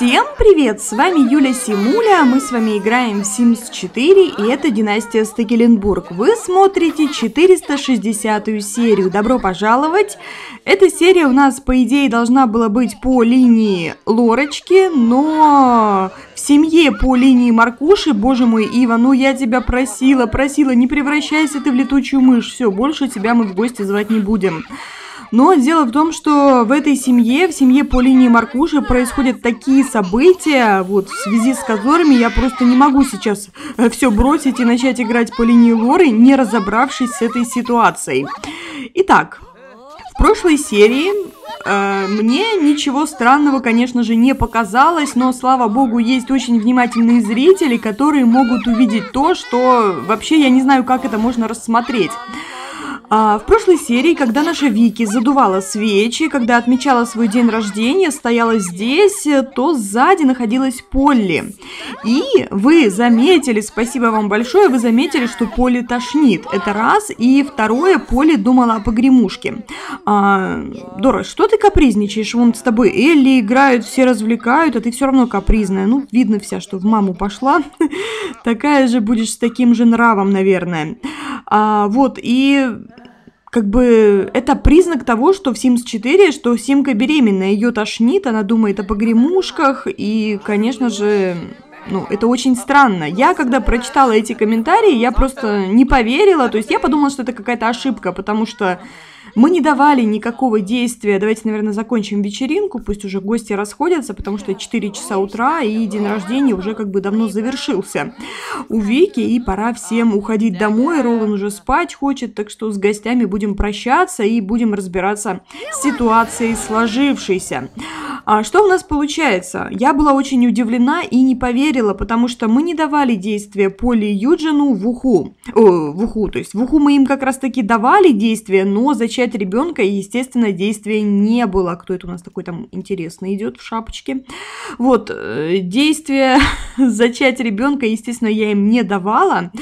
Всем привет! С вами Юля Симуля, а мы с вами играем в Sims 4 и это Династия Стакеленбург. Вы смотрите 460 серию, добро пожаловать! Эта серия у нас, по идее, должна была быть по линии Лорочки, но в семье по линии Маркуши, боже мой, Ива, ну я тебя просила, просила, не превращайся ты в летучую мышь, все, больше тебя мы в гости звать не будем. Но дело в том, что в этой семье, в семье по линии Маркуша происходят такие события, вот, в связи с которыми я просто не могу сейчас э, все бросить и начать играть по линии Лоры, не разобравшись с этой ситуацией. Итак, в прошлой серии э, мне ничего странного, конечно же, не показалось, но, слава богу, есть очень внимательные зрители, которые могут увидеть то, что вообще я не знаю, как это можно рассмотреть. А в прошлой серии, когда наша Вики задувала свечи, когда отмечала свой день рождения, стояла здесь, э, то сзади находилась Полли. И вы заметили, спасибо вам большое, вы заметили, что Полли тошнит. Это раз. И второе, Полли думала о погремушке. А, Дора, что ты капризничаешь? Вон с тобой Элли играют, все развлекают, а ты все равно капризная. Ну, видно вся, что в маму пошла. Такая же будешь с таким же нравом, наверное. А, вот, и как бы это признак того, что в Sims 4, что Симка беременна, ее тошнит, она думает о погремушках, и, конечно же, ну, это очень странно. Я, когда прочитала эти комментарии, я просто не поверила, то есть я подумала, что это какая-то ошибка, потому что мы не давали никакого действия. Давайте, наверное, закончим вечеринку, пусть уже гости расходятся, потому что 4 часа утра и день рождения уже как бы давно завершился. У Вики и пора всем уходить домой, Ролан уже спать хочет, так что с гостями будем прощаться и будем разбираться с ситуацией сложившейся. А что у нас получается? Я была очень удивлена и не поверила, потому что мы не давали действия Поли Юджину в уху. О, э, в уху, то есть в уху мы им как раз таки давали действия, но зачем взять ребенка, и, естественно, действия не было. А кто это у нас такой там интересный идет в шапочке? Вот, э, действие зачать ребенка, естественно, я им не давала.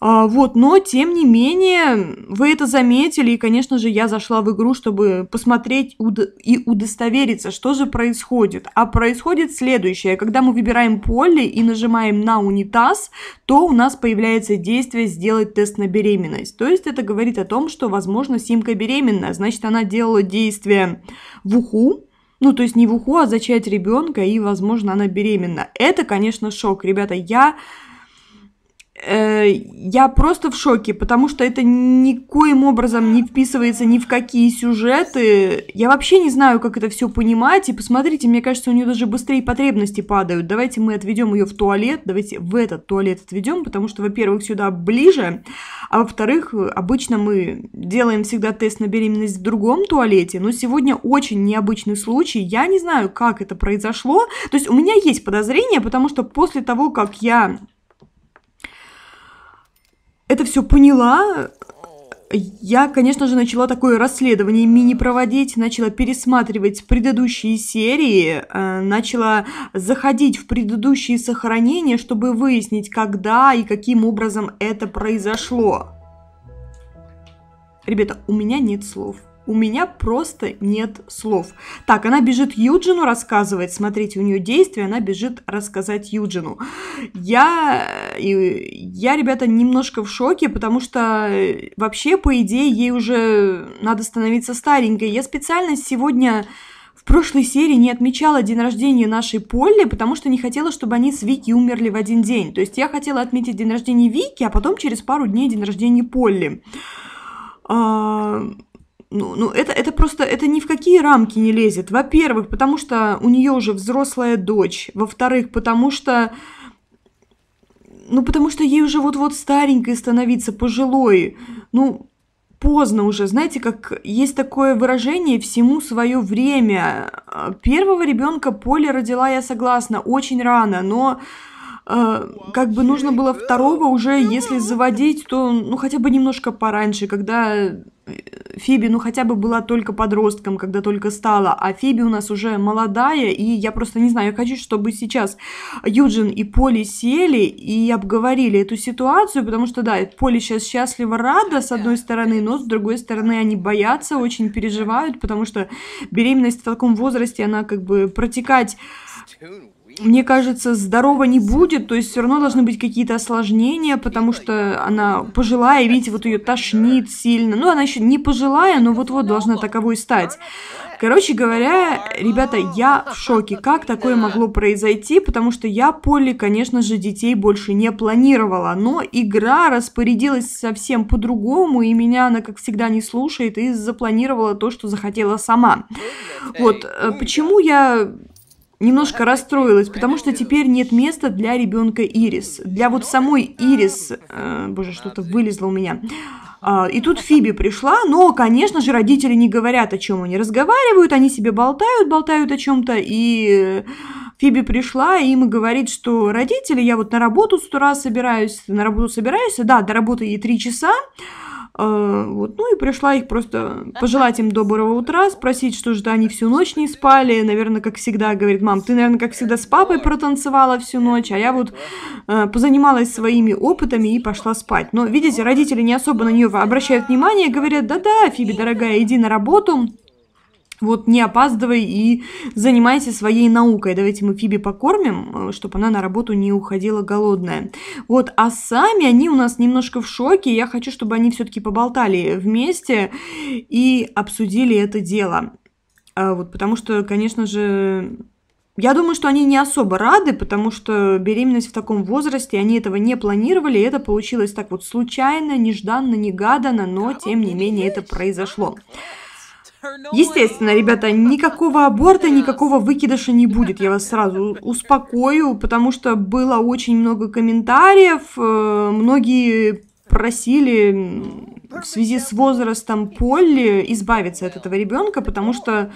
А, вот, но, тем не менее, вы это заметили, и, конечно же, я зашла в игру, чтобы посмотреть и удостовериться, что же происходит. А происходит следующее. Когда мы выбираем поле и нажимаем на унитаз, то у нас появляется действие «Сделать тест на беременность». То есть это говорит о том, что, возможно, симка беременна беременна, значит, она делала действие в уху, ну, то есть не в уху, а зачать ребенка, и, возможно, она беременна. Это, конечно, шок. Ребята, я Э, я просто в шоке, потому что это никоим образом не вписывается ни в какие сюжеты. Я вообще не знаю, как это все понимать. И посмотрите, мне кажется, у нее даже быстрее потребности падают. Давайте мы отведем ее в туалет, давайте в этот туалет отведем, потому что, во-первых, сюда ближе, а во-вторых, обычно мы делаем всегда тест на беременность в другом туалете, но сегодня очень необычный случай. Я не знаю, как это произошло. То есть у меня есть подозрение, потому что после того, как я это все поняла, я, конечно же, начала такое расследование мини проводить, начала пересматривать предыдущие серии, э, начала заходить в предыдущие сохранения, чтобы выяснить, когда и каким образом это произошло. Ребята, у меня нет слов. У меня просто нет слов. Так, она бежит Юджину рассказывать. Смотрите, у нее действие, она бежит рассказать Юджину. Я, э, я, ребята, немножко в шоке, потому что э, вообще, по идее, ей уже надо становиться старенькой. Я специально сегодня в прошлой серии не отмечала день рождения нашей Полли, потому что не хотела, чтобы они с Вики умерли в один день. То есть я хотела отметить день рождения Вики, а потом через пару дней день рождения Полли. А, ну, ну это, это просто, это ни в какие рамки не лезет. Во-первых, потому что у нее уже взрослая дочь. Во-вторых, потому что, ну, потому что ей уже вот-вот старенькой становиться, пожилой. Ну, поздно уже, знаете, как есть такое выражение «всему свое время». Первого ребенка Поле родила, я согласна, очень рано, но а, как бы нужно было второго уже, если заводить, то ну хотя бы немножко пораньше, когда э, Фиби ну хотя бы была только подростком, когда только стала, а Фиби у нас уже молодая, и я просто не знаю, я хочу, чтобы сейчас Юджин и Поли сели и обговорили эту ситуацию, потому что да, Поли сейчас счастлива, рада с одной стороны, но с другой стороны они боятся, очень переживают, потому что беременность в таком возрасте, она как бы протекать мне кажется, здорово не будет, то есть все равно должны быть какие-то осложнения, потому что она пожилая, видите, вот ее тошнит сильно. Ну, она еще не пожилая, но вот-вот должна таковой стать. Короче говоря, ребята, я в шоке, как такое могло произойти, потому что я поле, конечно же, детей больше не планировала, но игра распорядилась совсем по-другому, и меня она, как всегда, не слушает и запланировала то, что захотела сама. Вот, э, почему я немножко расстроилась, потому что теперь нет места для ребенка Ирис. Для вот самой Ирис... Э, боже, что-то вылезло у меня. Э, и тут Фиби пришла, но, конечно же, родители не говорят, о чем они разговаривают, они себе болтают, болтают о чем-то, и... Фиби пришла и им говорит, что родители, я вот на работу сто раз собираюсь, на работу собираюсь, да, до работы ей три часа, а, вот. Ну и пришла их просто пожелать им доброго утра, спросить, что же они всю ночь не спали. Наверное, как всегда, говорит, мам, ты, наверное, как всегда с папой протанцевала всю ночь, а я вот э, позанималась своими опытами и пошла спать. Но, видите, родители не особо на нее обращают внимание, говорят, да-да, Фиби, дорогая, иди на работу, вот не опаздывай и занимайся своей наукой. Давайте мы Фиби покормим, э, чтобы она на работу не уходила голодная. Вот, а сами они у нас немножко в шоке. Я хочу, чтобы они все-таки поболтали вместе и обсудили это дело. А вот, потому что, конечно же, я думаю, что они не особо рады, потому что беременность в таком возрасте, они этого не планировали, и это получилось так вот случайно, нежданно, негаданно, но тем не менее это произошло. Естественно, ребята, никакого аборта, никакого выкидыша не будет, я вас сразу успокою, потому что было очень много комментариев, э, многие просили в связи с возрастом Полли избавиться от этого ребенка, потому что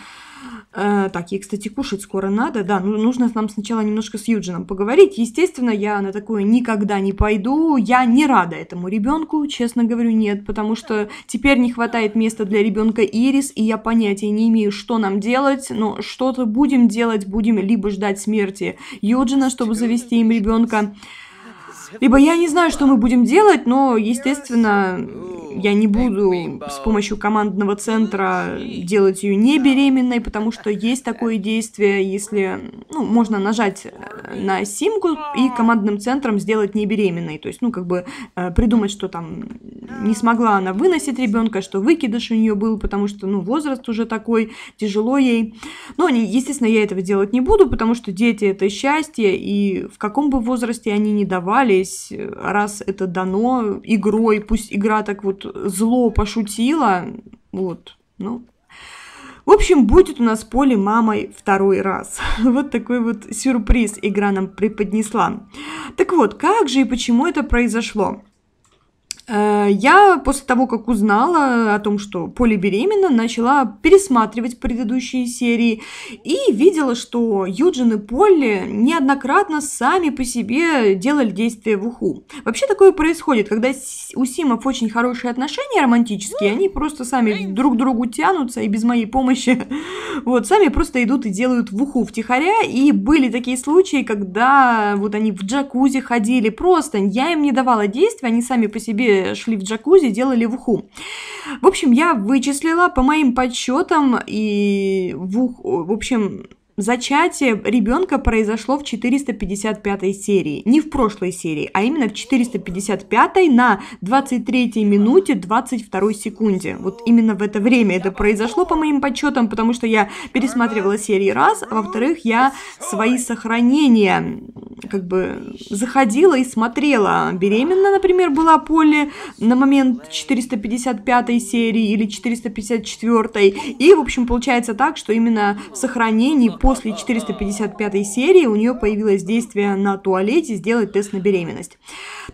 Э, так, ей, кстати, кушать скоро надо. Да, ну, нужно нам сначала немножко с Юджином поговорить. Естественно, я на такое никогда не пойду. Я не рада этому ребенку, честно говорю, нет. Потому что теперь не хватает места для ребенка Ирис, и я понятия не имею, что нам делать. Но что-то будем делать, будем либо ждать смерти Юджина, чтобы завести им ребенка. Либо я не знаю, что мы будем делать, но, естественно, я не буду с помощью командного центра делать ее не беременной, потому что э, есть такое э. действие, если, ну, можно нажать э, на симку и командным центром сделать не беременной, то есть, ну, как бы придумать, что там не смогла она выносить ребенка, что выкидыш у нее был, потому что, ну, возраст уже такой, тяжело ей. Но, естественно, я этого делать не буду, потому что дети – это счастье, и в каком бы возрасте они ни давались, раз это дано игрой, пусть игра так вот зло пошутила. Вот, ну. В общем, будет у нас поле мамой второй раз. Вот такой вот сюрприз игра нам преподнесла. Так вот, как же и почему это произошло? Э, я после того, как узнала о том, что Поле беременна, начала пересматривать предыдущие серии и видела, что Юджин и Полли неоднократно сами по себе делали действия в уху. Вообще такое происходит, когда у Симов очень хорошие отношения романтические, они просто сами друг к другу тянутся и без моей помощи вот сами просто идут и делают в уху втихаря. И были такие случаи, когда вот они в джакузи ходили просто, я им не давала действия, они сами по себе шли в джакузи, делали вуху. В общем, я вычислила по моим подсчетам и вух, в общем, зачатие ребенка произошло в 455 серии, не в прошлой серии, а именно в 455 на 23 минуте 22 секунде. Вот именно в это время это произошло, по моим подсчетам, потому что я пересматривала серии раз, а во-вторых, я свои сохранения как бы заходила и смотрела. Беременна, например, была Полли на момент 455 серии или 454, и, в общем, получается так, что именно в сохранении после 455 серии у нее появилось действие на туалете сделать тест на беременность.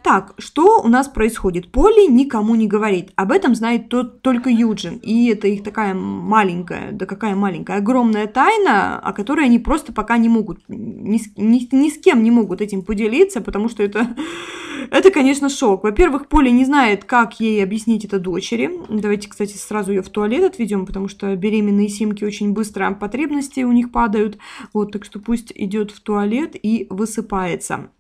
Так, что у нас происходит? Полли никому не говорит. Об этом знает тот, только Юджин. И это их такая маленькая, да какая маленькая, огромная тайна, о которой они просто пока не могут, ни, ни, ни с кем не могут этим поделиться, потому что это это, конечно, шок. Во-первых, Поля не знает, как ей объяснить это дочери. Давайте, кстати, сразу ее в туалет отведем, потому что беременные симки очень быстро потребности у них падают. Вот, так что пусть идет в туалет и высыпается.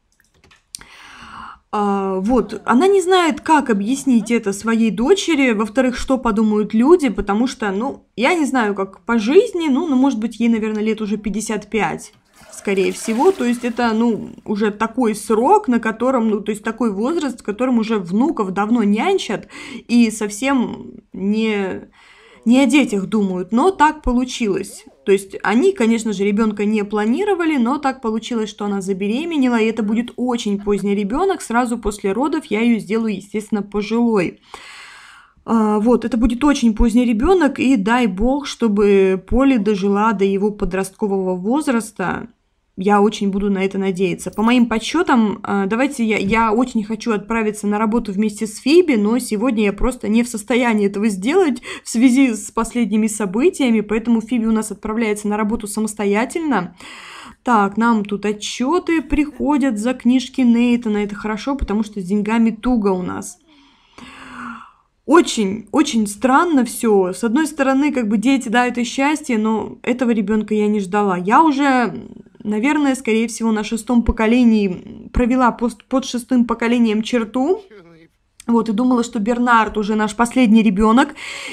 А, вот, она не знает, как объяснить это своей дочери, во-вторых, что подумают люди, потому что, ну, я не знаю, как по жизни, ну, ну, может быть, ей, наверное, лет уже 55, скорее всего. То есть это, ну, уже такой срок, на котором, ну, то есть такой возраст, в котором уже внуков давно нянчат и совсем не, не о детях думают. Но так получилось. То есть они, конечно же, ребенка не планировали, но так получилось, что она забеременела, и это будет очень поздний ребенок. Сразу после родов я ее сделаю, естественно, пожилой. А, вот, это будет очень поздний ребенок, и дай бог, чтобы Поли дожила до его подросткового возраста, я очень буду на это надеяться. По моим подсчетам, э, давайте я, я очень хочу отправиться на работу вместе с Фиби, но сегодня я просто не в состоянии этого сделать в связи с последними событиями, поэтому Фиби у нас отправляется на работу самостоятельно. Так, нам тут отчеты приходят за книжки Нейтана, это хорошо, потому что с деньгами туго у нас очень, очень странно все. С одной стороны, как бы дети да это счастье, но этого ребенка я не ждала. Я уже наверное, скорее всего, на шестом поколении провела пост, под шестым поколением черту. Вот, и думала, что Бернард уже наш последний ребенок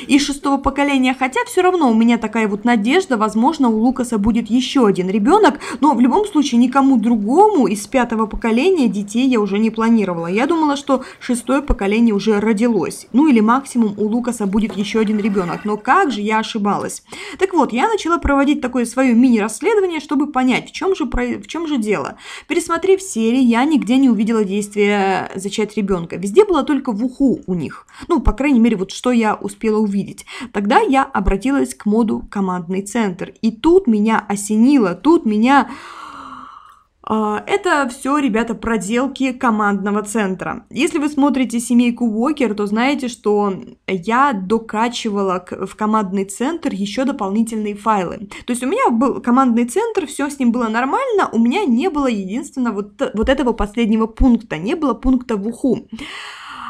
из шестого поколения, хотя все равно у меня такая вот надежда, возможно, у Лукаса будет еще один ребенок, но в любом случае никому другому из пятого поколения детей я уже не планировала. Я думала, что шестое поколение уже родилось, ну или максимум у Лукаса будет еще один ребенок, но как же я ошибалась. Так вот, я начала проводить такое свое мини-расследование, чтобы понять, в чем, же, в чем же дело. Пересмотрев серии, я нигде не увидела действия э, зачать ребенка. Везде было только только в уху у них. Ну, по крайней мере, вот что я успела увидеть. Тогда я обратилась к моду командный центр. И тут меня осенило, тут меня... А, Это все, ребята, проделки командного центра. Если вы смотрите «Семейку Уокер», то знаете, что я докачивала в командный центр еще дополнительные файлы. То есть у меня был командный центр, все с ним было нормально, у меня не было единственного вот, вот этого последнего пункта, не было пункта в уху.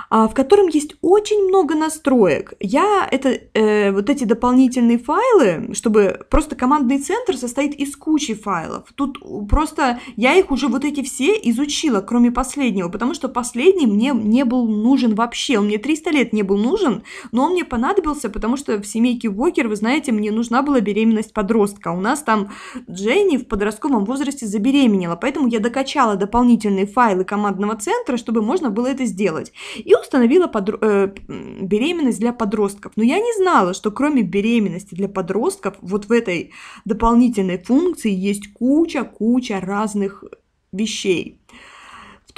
А, в котором есть очень много настроек. Я это, э, вот эти дополнительные файлы, чтобы просто командный центр состоит из кучи файлов. Тут просто я их уже вот эти все изучила, кроме последнего, потому что последний мне не был нужен вообще. Он мне 300 лет не был нужен, но он мне понадобился, потому что в семейке Уокер, вы знаете, мне нужна была беременность подростка. У нас там Дженни в подростковом возрасте забеременела, поэтому я докачала дополнительные файлы командного центра, чтобы можно было это сделать. И установила подро- э, беременность для подростков. Но я не знала, что кроме беременности для подростков, вот в этой дополнительной функции есть куча-куча разных вещей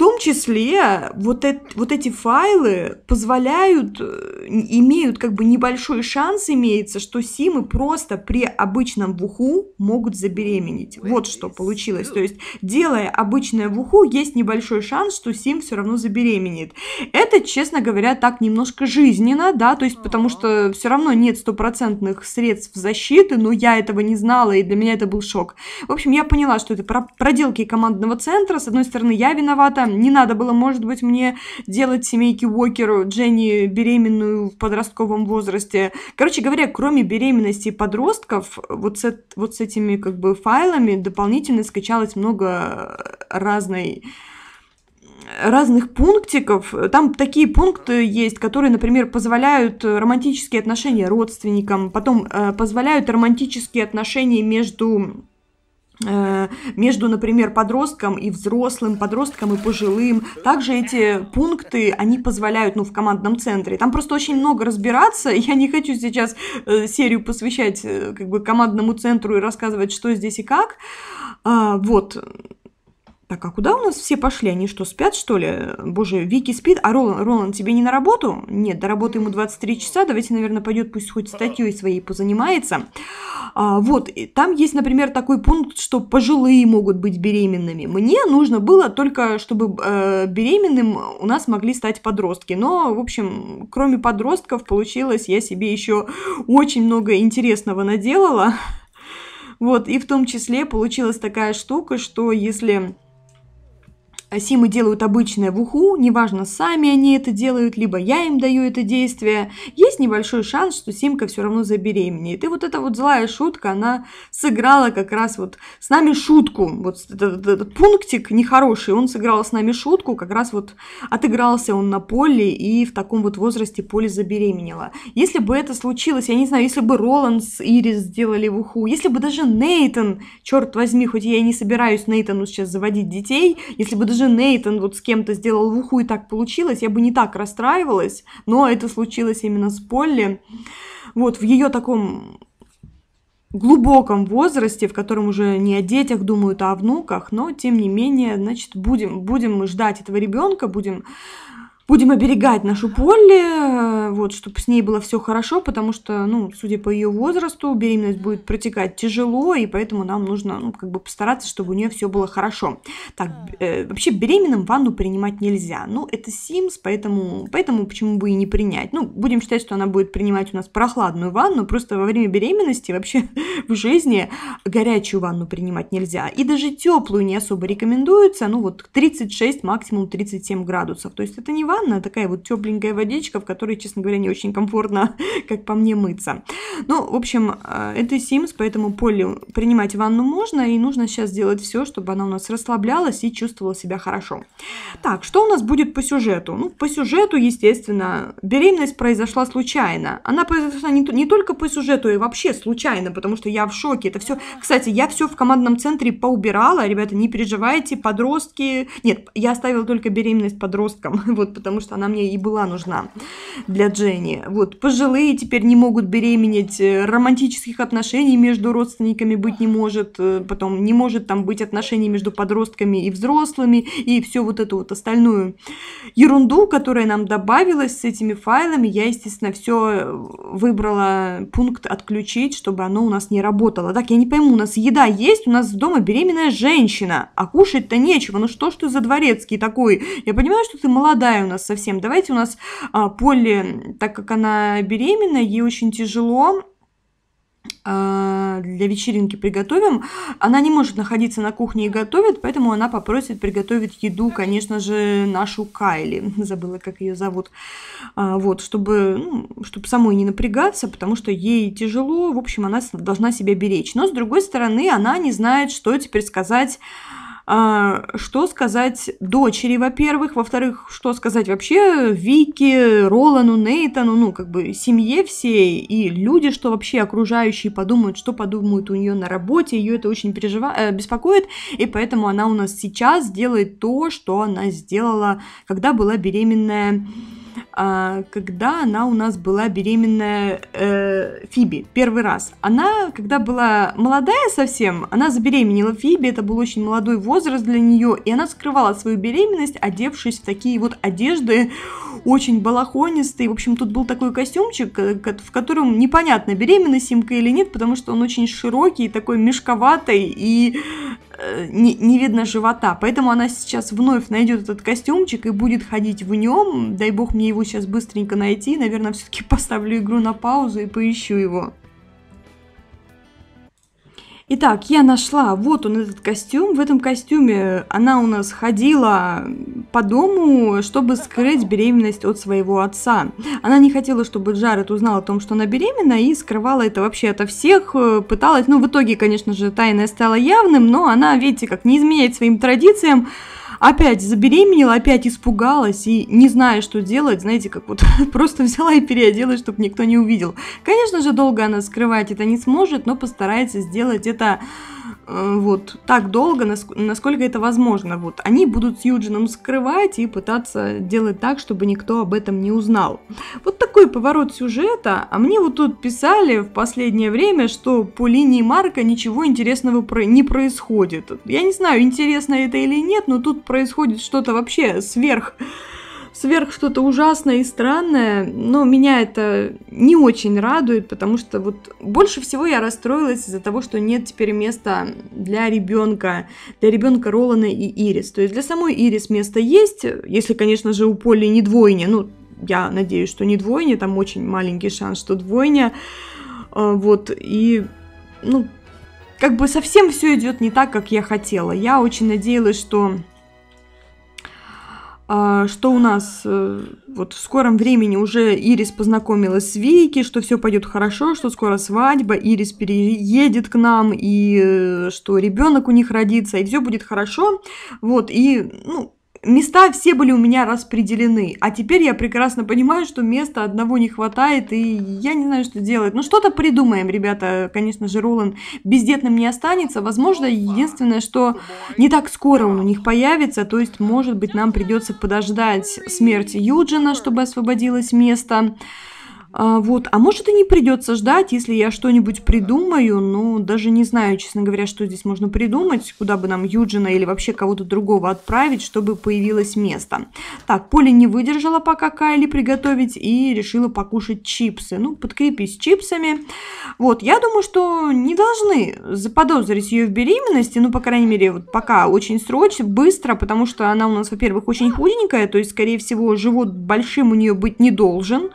том числе вот, это, вот эти файлы позволяют, э, имеют как бы небольшой шанс имеется, что симы просто при обычном вуху могут забеременеть. Вот что получилось. То есть, делая обычное вуху, есть небольшой шанс, что сим все равно забеременеет. Это, честно говоря, так немножко жизненно, да, то есть, потому что все равно нет стопроцентных средств защиты, но я этого не знала, и для меня это был шок. В общем, я поняла, что это проделки командного центра. С одной стороны, я виновата, не надо было, может быть, мне делать семейки Уокеру, Дженни беременную в подростковом возрасте. Короче говоря, кроме беременности подростков, вот с, вот с этими как бы файлами дополнительно скачалось много разной разных пунктиков. Там такие пункты есть, которые, например, позволяют романтические отношения родственникам, потом э, позволяют романтические отношения между Э, между, например, подростком и взрослым, подростком и пожилым. Также эти пункты, они позволяют, ну, в командном центре. Там просто очень много разбираться. Я не хочу сейчас э, серию посвящать э, как бы командному центру и рассказывать, что здесь и как. А, вот. Так, а куда у нас все пошли? Они что, спят, что ли? Боже, Вики спит, а Ролан, Ролан тебе не на работу? Нет, до работы ему 23 часа, давайте, наверное, пойдет, пусть хоть статьей своей позанимается. А, вот, и там есть, например, такой пункт, что пожилые могут быть беременными. Мне нужно было только, чтобы э, беременным у нас могли стать подростки. Но, в общем, кроме подростков, получилось, я себе еще очень много интересного наделала. Вот, и в том числе получилась такая штука, что если а Симы делают обычное в уху, неважно, сами они это делают, либо я им даю это действие, есть небольшой шанс, что Симка все равно забеременеет. И вот эта вот злая шутка, она сыграла как раз вот с нами шутку. Вот этот, этот, этот пунктик нехороший, он сыграл с нами шутку, как раз вот отыгрался он на поле, и в таком вот возрасте поле забеременела. Если бы это случилось, я не знаю, если бы Роланд с Ирис сделали в уху, если бы даже Нейтон, черт возьми, хоть я и не собираюсь Нейтону сейчас заводить детей, если бы даже же Нейтан вот с кем-то сделал в уху и так получилось, я бы не так расстраивалась, но это случилось именно с Полли. Вот в ее таком глубоком возрасте, в котором уже не о детях думают, а о внуках, но тем не менее, значит, будем, будем мы ждать этого ребенка, будем будем оберегать нашу Полли, э, вот, чтобы с ней было все хорошо, потому что, ну, судя по ее возрасту, беременность будет протекать тяжело, и поэтому нам нужно, ну, как бы постараться, чтобы у нее все было хорошо. Так, э, вообще беременным ванну принимать нельзя. Ну, это Симс, поэтому, поэтому почему бы и не принять. Ну, будем считать, что она будет принимать у нас прохладную ванну, просто во время беременности вообще в жизни горячую ванну принимать нельзя. И даже теплую не особо рекомендуется, ну, вот 36, максимум 37 градусов. То есть это не ванна, такая вот тепленькая водичка, в которой, честно говоря, не очень комфортно, как по мне, мыться. Ну, в общем, э, это Sims, поэтому Полли принимать ванну можно, и нужно сейчас сделать все, чтобы она у нас расслаблялась и чувствовала себя хорошо. Так, что у нас будет по сюжету? Ну, по сюжету, естественно, беременность произошла случайно. Она произошла не, не только по сюжету, и вообще случайно, потому что я в шоке. Это все, кстати, я все в командном центре поубирала, ребята, не переживайте, подростки... Нет, я оставила только беременность подросткам, вот, потому что она мне и была нужна для Дженни. Вот, пожилые теперь не могут беременеть, э, романтических отношений между родственниками быть не может, э, потом не может там быть отношений между подростками и взрослыми, и все вот эту вот остальную ерунду, которая нам добавилась с этими файлами, я, естественно, все э, выбрала пункт отключить, чтобы оно у нас не работало. Так, я не пойму, у нас еда есть, у нас дома беременная женщина, а кушать-то нечего. Ну что ж ты за дворецкий такой? Я понимаю, что ты молодая у нас совсем. Давайте у нас а, Полли, так как она беременна, ей очень тяжело, а, для вечеринки приготовим. Она не может находиться на кухне и готовит, поэтому она попросит приготовить еду, конечно же, нашу Кайли. Забыла, как ее зовут. А, вот, чтобы, ну, чтобы самой не напрягаться, потому что ей тяжело. В общем, она должна себя беречь. Но, с другой стороны, она не знает, что теперь сказать а, что сказать дочери, во-первых, во-вторых, что сказать вообще Вики, Ролану, Нейтану, ну, как бы семье всей и люди, что вообще окружающие подумают, что подумают у нее на работе, ее это очень пережива... Э, беспокоит, и поэтому она у нас сейчас делает то, что она сделала, когда была беременная а, когда она у нас была беременная э, Фиби первый раз. Она, когда была молодая совсем, она забеременела Фиби, это был очень молодой возраст для нее, и она скрывала свою беременность, одевшись в такие вот одежды очень балахонистые. В общем, тут был такой костюмчик, э, в котором непонятно, беременна Симка или нет, потому что он очень широкий, такой мешковатый и э, не, не видно живота. Поэтому она сейчас вновь найдет этот костюмчик и будет ходить в нем. Дай бог мне его сейчас быстренько найти. Наверное, все-таки поставлю игру на паузу и поищу его. Итак, я нашла, вот он этот костюм. В этом костюме она у нас ходила по дому, чтобы скрыть беременность от своего отца. Она не хотела, чтобы Джаред узнал о том, что она беременна, и скрывала это вообще ото всех, э, пыталась. Ну, в итоге, конечно же, тайна стала явным, но она, видите, как не изменяет своим традициям, опять забеременела, опять испугалась и, не зная, что делать, знаете, как вот просто взяла и переоделась, чтобы никто не увидел. Конечно же, долго она скрывать это не сможет, но постарается сделать это Э, вот так долго, насколько это возможно. Вот они будут с Юджином скрывать и пытаться делать так, чтобы никто об этом не узнал. Вот такой поворот сюжета. А мне вот тут писали в последнее время, что по линии Марка ничего интересного не происходит. Я не знаю, интересно это или нет, но тут происходит что-то вообще сверх сверх что-то ужасное и странное, но меня это не очень радует, потому что вот больше всего я расстроилась из-за того, что нет теперь места для ребенка, для ребенка Ролана и Ирис. То есть для самой Ирис место есть, если, конечно же, у Поли не двойня, ну, я надеюсь, что не двойня, там очень маленький шанс, что двойня, э, вот, и, ну, как бы совсем все идет не так, как я хотела. Я очень надеялась, что а, что у нас э, вот в скором времени уже Ирис познакомилась с Вики, что все пойдет хорошо, что скоро свадьба, Ирис переедет к нам, и э, что ребенок у них родится, и все будет хорошо. Вот, и, ну, места все были у меня распределены, а теперь я прекрасно понимаю, что места одного не хватает, и я не знаю, что делать. Ну, что-то придумаем, ребята, конечно же, Роланд бездетным не останется. Возможно, единственное, что не так скоро он у них появится, то есть, может быть, нам придется подождать смерти Юджина, чтобы освободилось место. А, вот, а может и не придется ждать, если я что-нибудь придумаю, но ну, даже не знаю, честно говоря, что здесь можно придумать, куда бы нам Юджина или вообще кого-то другого отправить, чтобы появилось место. Так, Поле не выдержала пока Кайли приготовить и решила покушать чипсы. Ну, подкрепись чипсами. Вот, я думаю, что не должны заподозрить ее в беременности, ну, по крайней мере, вот пока очень срочно, быстро, потому что она у нас, во-первых, очень худенькая, то есть, скорее всего, живот большим у нее быть не должен.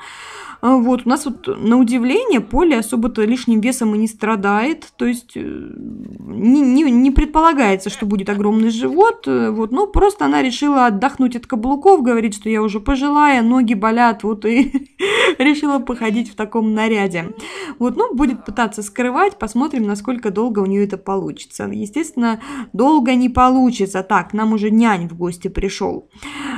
А, вот, у нас вот на удивление поле особо-то лишним весом и не страдает, то есть э, не, не, не предполагается, что будет огромный живот, э, вот, но просто она решила отдохнуть от каблуков, говорит, что я уже пожилая, ноги болят, вот и решила походить в таком наряде. Вот, ну, будет пытаться скрывать, посмотрим, насколько долго у нее это получится. Естественно, долго не получится. Так, нам уже нянь в гости пришел.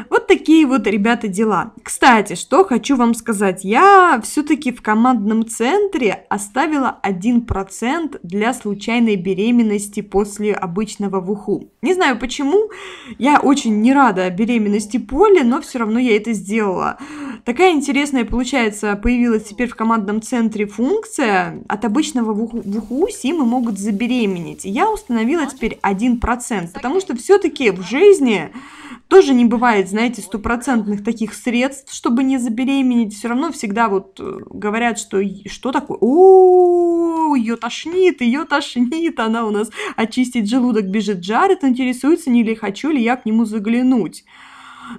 Вот такие вот, ребята, дела. Кстати, что хочу вам сказать. Я я все-таки в командном центре оставила 1% для случайной беременности после обычного вуху. Не знаю почему, я очень не рада беременности Поли, но все равно я это сделала. Такая интересная, получается, появилась теперь в командном центре функция. От обычного вуху, вуху симы могут забеременеть. Я установила теперь 1%, потому что все-таки в жизни тоже не бывает, знаете, стопроцентных таких средств, чтобы не забеременеть. Все равно всегда вот э, говорят, что что такое? О, ее тошнит, ее тошнит, она у нас очистить желудок бежит. Джаред интересуется, не ли хочу ли я к нему заглянуть.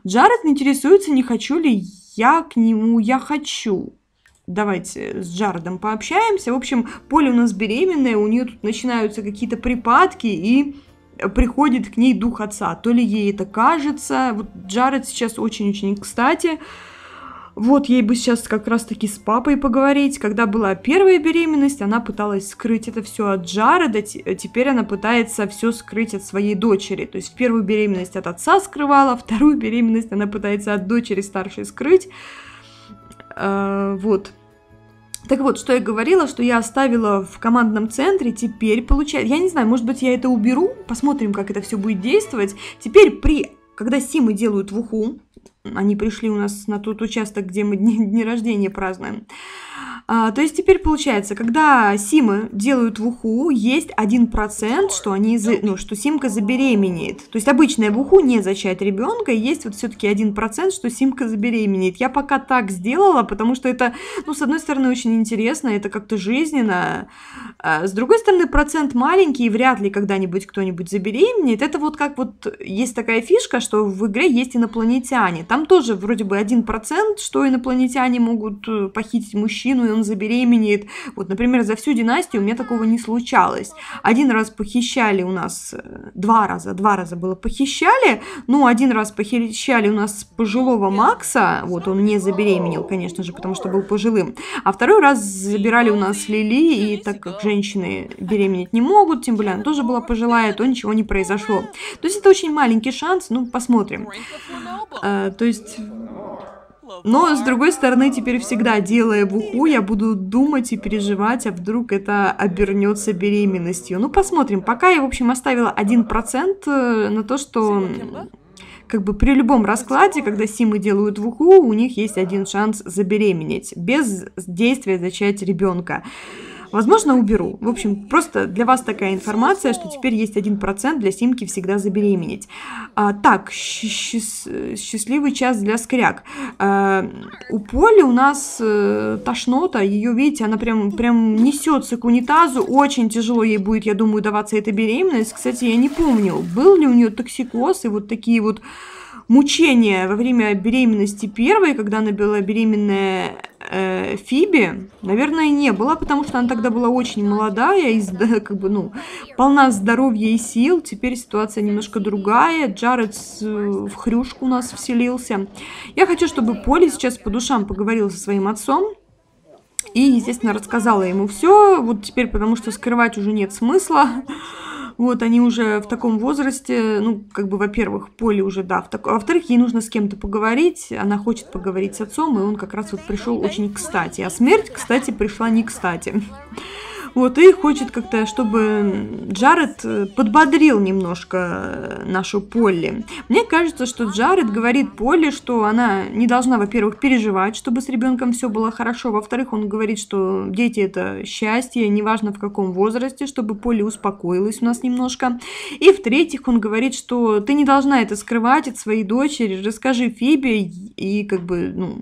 Джаред интересуется, не хочу ли я к нему, я хочу давайте с Джаредом пообщаемся. В общем, Поле у нас беременная, у нее тут начинаются какие-то припадки и приходит к ней дух отца. То ли ей это кажется. Вот Джаред сейчас очень-очень кстати. Вот ей бы сейчас как раз-таки с папой поговорить. Когда была первая беременность, она пыталась скрыть это все от Джареда. Теперь она пытается все скрыть от своей дочери. То есть первую беременность от отца скрывала, вторую беременность она пытается от дочери старшей скрыть. А, вот. Так вот, что я говорила, что я оставила в командном центре, теперь получается, я не знаю, может быть, я это уберу, посмотрим, как это все будет действовать. Теперь при, когда симы делают в уху, они пришли у нас на тот участок, где мы дни, дни рождения празднуем, а, то есть теперь получается, когда симы делают в уху, есть процент, что, они, за, ну, что симка забеременеет. То есть обычная в уху не зачать ребенка, есть вот все-таки один процент, что симка забеременеет. Я пока так сделала, потому что это, ну, с одной стороны, очень интересно, это как-то жизненно. А, с другой стороны, процент маленький, и вряд ли когда-нибудь кто-нибудь забеременеет. Это вот как вот есть такая фишка, что в игре есть инопланетяне. Там тоже вроде бы один процент, что инопланетяне могут э, похитить мужчину, и он он забеременеет. Вот, например, за всю династию у меня такого не случалось. Один раз похищали у нас, э, два раза, два раза было похищали, ну, один раз похищали у нас пожилого Макса, вот, он не забеременел, конечно же, потому что был пожилым, а второй раз забирали у нас Лили, и так как женщины беременеть не могут, тем более она тоже была пожилая, то ничего не произошло. То есть это очень маленький шанс, ну, посмотрим. А, то есть но, с другой стороны, теперь всегда, делая буху, я буду думать и переживать, а вдруг это обернется беременностью. Ну, посмотрим. Пока я, в общем, оставила 1% э, на то, что как бы при любом раскладе, когда симы делают вуху, у них есть один шанс забеременеть без действия зачать ребенка. Возможно, уберу. В общем, просто для вас такая информация, что теперь есть 1% для симки всегда забеременеть. А, так, счаст счастливый час для скряк. А, у Поли у нас э, тошнота, ее, видите, она прям, прям несется к унитазу, очень тяжело ей будет, я думаю, даваться эта беременность. Кстати, я не помню, был ли у нее токсикоз и вот такие вот Мучение во время беременности первой, когда она была беременная э, Фиби, наверное, не было, потому что она тогда была очень молодая, и, как бы, ну, полна здоровья и сил. Теперь ситуация немножко другая. Джаред в хрюшку у нас вселился. Я хочу, чтобы Поли сейчас по душам поговорил со своим отцом. И, естественно, рассказала ему все. Вот теперь, потому что скрывать уже нет смысла. Вот они уже в таком возрасте, ну, как бы, во-первых, Поле уже, да, в так... А во-вторых, ей нужно с кем-то поговорить, она хочет поговорить с отцом, и он как раз вот пришел очень кстати. А смерть, кстати, пришла не кстати. Вот, и хочет как-то, чтобы Джаред э, подбодрил немножко э, нашу Полли. Мне кажется, что Джаред говорит Полли, что она не должна, во-первых, переживать, чтобы с ребенком все было хорошо. Во-вторых, он говорит, что дети это счастье, неважно в каком возрасте, чтобы Полли успокоилась у нас немножко. И в-третьих, он говорит, что ты не должна это скрывать от своей дочери, расскажи Фибе. И как бы, ну,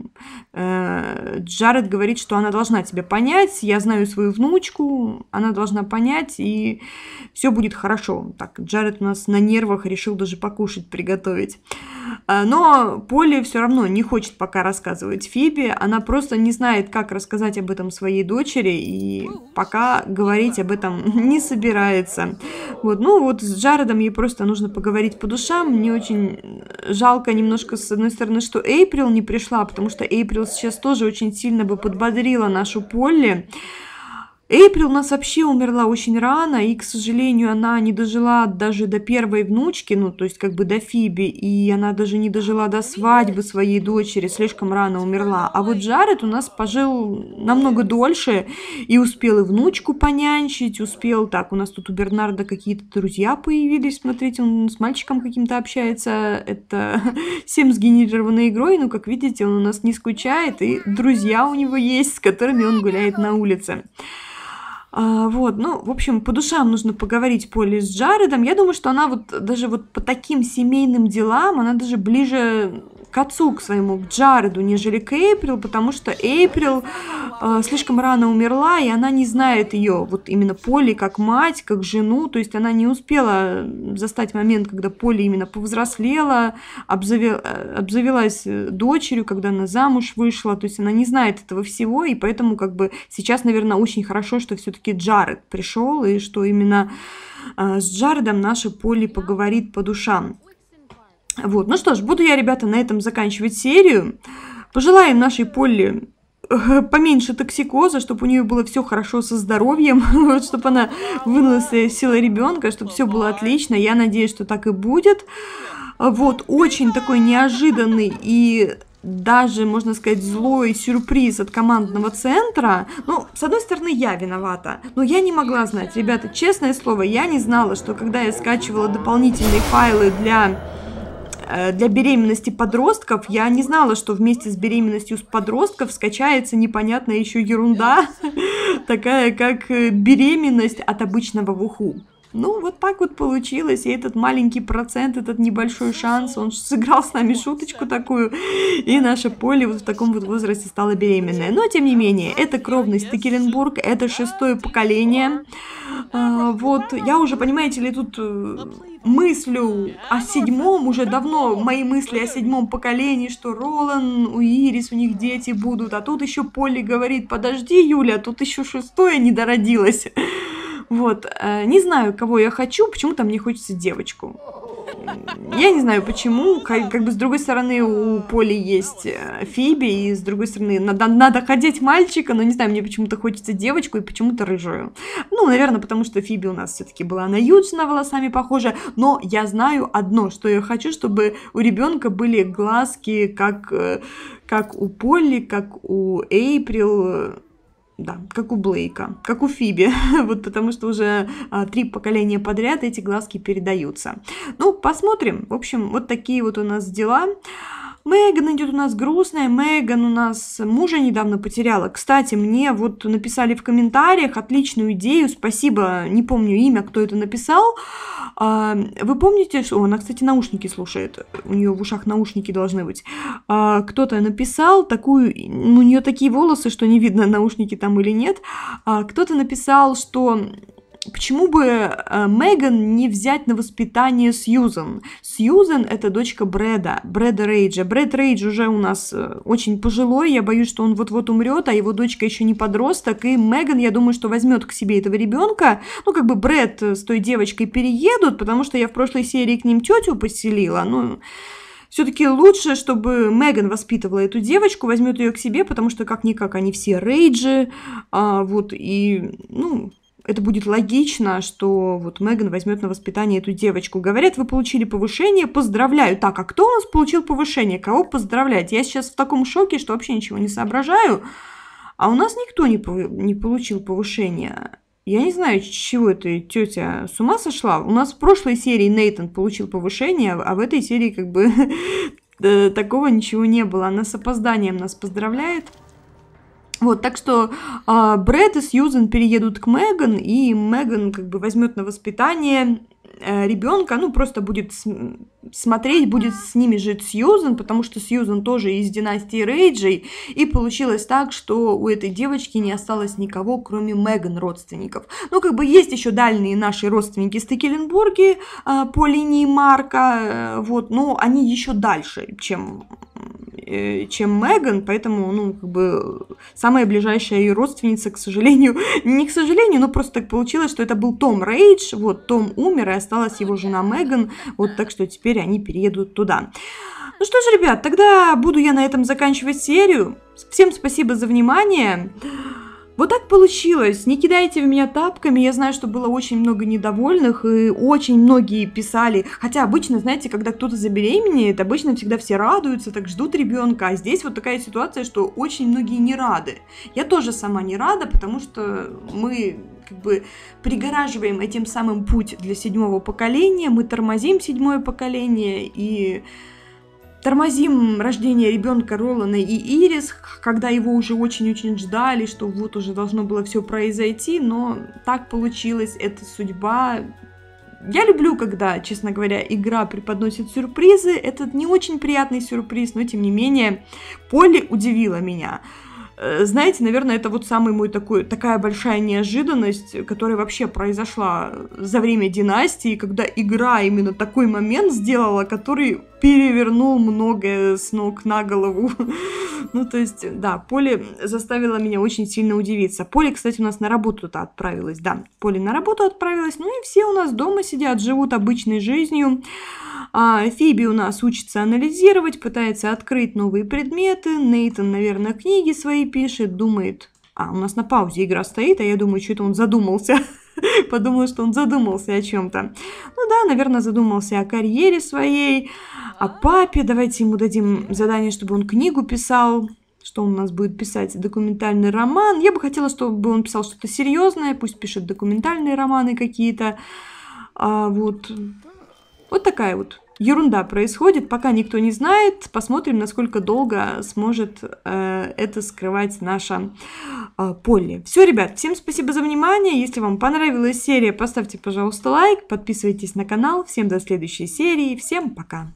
э, Джаред говорит, что она должна тебя понять, я знаю свою внучку, ну, она должна понять, и все будет хорошо. Так, Джаред у нас на нервах решил даже покушать, приготовить. А, но Полли все равно не хочет пока рассказывать Фиби, она просто не знает, как рассказать об этом своей дочери, и пока говорить об этом не собирается. Вот, ну вот с Джаредом ей просто нужно поговорить по душам, мне очень жалко немножко, с одной стороны, что Эйприл не пришла, потому что Эйприл сейчас тоже очень сильно бы подбодрила нашу Полли, Эйприл у нас вообще умерла очень рано, и, к сожалению, она не дожила даже до первой внучки, ну, то есть как бы до Фиби, и она даже не дожила до свадьбы своей дочери, слишком рано умерла. А вот Джаред у нас пожил намного дольше и успел и внучку понянчить, успел, так, у нас тут у Бернарда какие-то друзья появились, смотрите, он с мальчиком каким-то общается, это всем сгенерированной игрой, ну, как видите, он у нас не скучает, и друзья у него есть, с которыми он гуляет на улице. А, вот, ну, в общем, по душам нужно поговорить Поле с Джаредом. Я думаю, что она вот даже вот по таким семейным делам, она даже ближе к отцу, к своему, к Джареду, нежели к Эйприл, потому что Эйприл э, слишком рано умерла, и она не знает ее, вот именно Поли как мать, как жену, то есть она не успела э, застать момент, когда Поли именно повзрослела, обзавел, э, обзавелась э, дочерью, когда она замуж вышла, то есть она не знает этого всего, и поэтому как бы сейчас, наверное, очень хорошо, что все-таки Джаред пришел, и что именно с Джаредом наша Поли поговорит по душам. Вот, ну что ж, буду я, ребята, на этом заканчивать серию. Пожелаем нашей Полли э, поменьше токсикоза, чтобы у нее было все хорошо со здоровьем, вот, чтобы она выносила силы ребенка, чтобы все было отлично. Я надеюсь, что так и будет. Вот, очень такой неожиданный и даже, можно сказать, злой сюрприз от командного центра. Ну, с одной стороны, я виновата, но я не могла знать. Ребята, честное слово, я не знала, что когда я скачивала дополнительные файлы для Э, для беременности подростков. Я не знала, что вместе с беременностью с подростков скачается непонятная еще ерунда, такая как э, беременность от обычного вуху. Ну, вот так вот получилось, и этот маленький процент, этот небольшой шанс, он сыграл с нами шуточку такую, и наше поле вот в таком вот возрасте стало беременное. Но, тем не менее, это кровность Текеленбург, это шестое поколение. А, вот, я уже, понимаете ли, тут э, мыслю о седьмом, уже давно мои мысли о седьмом поколении, что Ролан, у Ирис, у них дети будут, а тут еще Полли говорит, подожди, Юля, тут еще шестое не дородилось. Вот, э, не знаю, кого я хочу, почему-то мне хочется девочку. Я не знаю почему, как, как бы с другой стороны у Поли есть э, Фиби, и с другой стороны надо, надо хотеть мальчика, но не знаю, мне почему-то хочется девочку и почему-то рыжую. Ну, наверное, потому что Фиби у нас все-таки была на Юджина волосами похожа, но я знаю одно, что я хочу, чтобы у ребенка были глазки, как, э, как у Поли, как у Эйприл, да, как у Блейка, как у Фиби, вот потому что уже а, три поколения подряд эти глазки передаются. Ну, посмотрим. В общем, вот такие вот у нас дела. Меган идет у нас грустная, Меган у нас мужа недавно потеряла. Кстати, мне вот написали в комментариях отличную идею, спасибо, не помню имя, кто это написал. А, вы помните, что... О, она, кстати, наушники слушает, у нее в ушах наушники должны быть. А, кто-то написал такую... Ну, у нее такие волосы, что не видно, наушники там или нет. А, кто-то написал, что почему бы э, Меган не взять на воспитание Сьюзен? Сьюзен – это дочка Брэда, Брэда Рейджа. Брэд Рейдж уже у нас э, очень пожилой, я боюсь, что он вот-вот умрет, а его дочка еще не подросток, и Меган, я думаю, что возьмет к себе этого ребенка. Ну, как бы Брэд э, с той девочкой переедут, потому что я в прошлой серии к ним тетю поселила, ну все-таки лучше, чтобы Меган воспитывала эту девочку, возьмет ее к себе, потому что как-никак они все рейджи, а, вот, и, ну, это будет логично, что вот Меган возьмет на воспитание эту девочку. Говорят, вы получили повышение, поздравляю. Так, а кто у нас получил повышение? Кого поздравлять? Я сейчас в таком шоке, что вообще ничего не соображаю. А у нас никто не, пов... не получил повышение. Я не знаю, чего эта тетя с ума сошла. У нас в прошлой серии Нейтан получил повышение, а в этой серии как бы э, такого ничего не было. Она с опозданием нас поздравляет. Вот, так что э, Брэд и Сьюзен переедут к Меган, и Меган как бы возьмет на воспитание э, ребенка, ну просто будет смотреть будет с ними жить Сьюзен, потому что Сьюзен тоже из династии Рейджей, и получилось так, что у этой девочки не осталось никого, кроме Меган родственников. Ну, как бы есть еще дальние наши родственники Стекеленбурги э, по линии Марка, э, вот, но они еще дальше, чем э, чем Меган, поэтому, ну, как бы, самая ближайшая ее родственница, к сожалению, не к сожалению, но просто так получилось, что это был Том Рейдж, вот, Том умер, и осталась его жена Меган, вот, так что теперь теперь они переедут туда. Ну что ж, ребят, тогда буду я на этом заканчивать серию. Всем спасибо за внимание. Вот так получилось. Не кидайте в меня тапками. Я знаю, что было очень много недовольных, и очень многие писали. Хотя обычно, знаете, когда кто-то забеременеет, обычно всегда все радуются, так ждут ребенка. А здесь вот такая ситуация, что очень многие не рады. Я тоже сама не рада, потому что мы как бы пригораживаем этим самым путь для седьмого поколения, мы тормозим седьмое поколение и тормозим рождение ребенка Ролана и Ирис, когда его уже очень-очень ждали, что вот уже должно было все произойти, но так получилось, это судьба. Я люблю, когда, честно говоря, игра преподносит сюрпризы. Этот не очень приятный сюрприз, но тем не менее, Полли удивила меня. Э, знаете, наверное, это вот самый мой такой, такая большая неожиданность, которая вообще произошла за время династии, когда игра именно такой момент сделала, который перевернул многое с ног на голову. ну, то есть, да, Поле заставило меня очень сильно удивиться. Поле, кстати, у нас на работу-то отправилась, да. Поле на работу отправилась, ну и все у нас дома сидят, живут обычной жизнью. А Фиби у нас учится анализировать, пытается открыть новые предметы. Нейтан, наверное, книги свои пишет, думает... А, у нас на паузе игра стоит, а я думаю, что-то он задумался. подумал, что он задумался о чем-то. Ну да, наверное, задумался о карьере своей, о папе. Давайте ему дадим задание, чтобы он книгу писал что он у нас будет писать, документальный роман. Я бы хотела, чтобы он писал что-то серьезное, пусть пишет документальные романы какие-то. А, вот. Вот такая вот ерунда происходит, пока никто не знает. Посмотрим, насколько долго сможет э, это скрывать наша э, Полли. Все, ребят, всем спасибо за внимание. Если вам понравилась серия, поставьте, пожалуйста, лайк, подписывайтесь на канал. Всем до следующей серии. Всем пока!